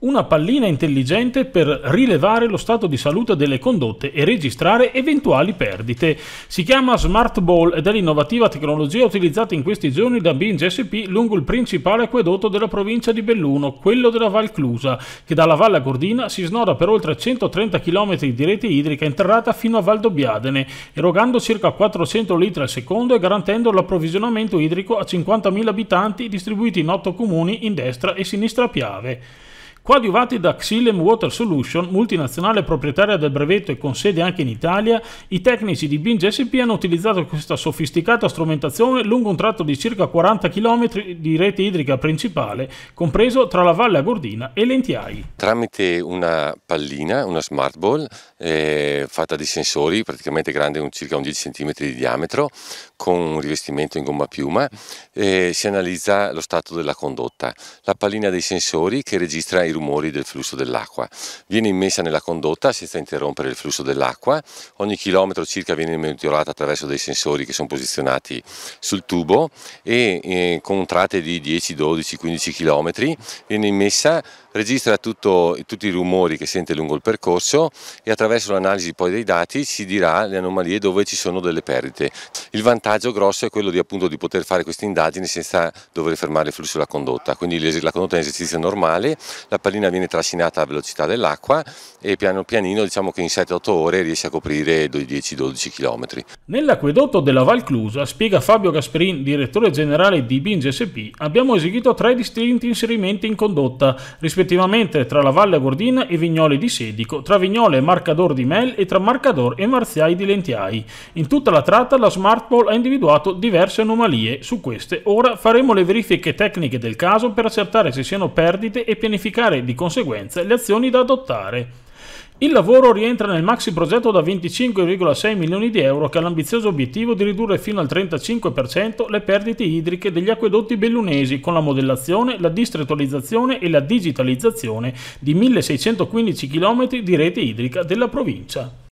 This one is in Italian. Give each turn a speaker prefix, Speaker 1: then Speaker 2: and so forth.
Speaker 1: una pallina intelligente per rilevare lo stato di salute delle condotte e registrare eventuali perdite. Si chiama Smart Ball ed è l'innovativa tecnologia utilizzata in questi giorni da Bing SP lungo il principale acquedotto della provincia di Belluno, quello della Val Clusa, che dalla Valle Gordina si snoda per oltre 130 km di rete idrica interrata fino a Valdobbiadene, erogando circa 400 litri al secondo e garantendo l'approvvigionamento idrico a 50.000 abitanti distribuiti in 8 comuni in destra e sinistra Piave. Coadiuvati da Xylem Water Solution, multinazionale proprietaria del brevetto e con sede anche in Italia, i tecnici di Binge SP hanno utilizzato questa sofisticata strumentazione lungo un tratto di circa 40 km di rete idrica principale, compreso tra la Valle Agordina e Lentiai.
Speaker 2: Tramite una pallina, una smart ball, eh, fatta di sensori, praticamente grande un, circa un 10 cm di diametro, con un rivestimento in gomma piuma, eh, si analizza lo stato della condotta. La pallina dei sensori che registra i rumori del flusso dell'acqua. Viene immessa nella condotta senza interrompere il flusso dell'acqua, ogni chilometro circa viene monitorata attraverso dei sensori che sono posizionati sul tubo e eh, con tratte di 10, 12, 15 km viene immessa, registra tutto, tutti i rumori che sente lungo il percorso e attraverso l'analisi poi dei dati ci dirà le anomalie dove ci sono delle perdite. Il vantaggio grosso è quello di, appunto, di poter fare queste indagini senza dover fermare il flusso della condotta, quindi la condotta è un esercizio normale, la pallina viene trascinata a velocità dell'acqua e piano pianino diciamo che in 7-8 ore riesce a coprire 10-12 km.
Speaker 1: Nell'acquedotto della Val Clusa, spiega Fabio Gasperin, direttore generale di Binge SP, abbiamo eseguito tre distinti inserimenti in condotta, rispettivamente tra la Valle Gordina e Vignole di Sedico, tra Vignole e Marcador di Mel e tra Marcador e Marziai di Lentiai. In tutta la tratta la Smartball ha individuato diverse anomalie, su queste ora faremo le verifiche tecniche del caso per accertare se siano perdite e pianificare valutare di conseguenza le azioni da adottare. Il lavoro rientra nel maxi progetto da 25,6 milioni di euro che ha l'ambizioso obiettivo di ridurre fino al 35% le perdite idriche degli acquedotti bellunesi con la modellazione, la distrettualizzazione e la digitalizzazione di 1615 km di rete idrica della provincia.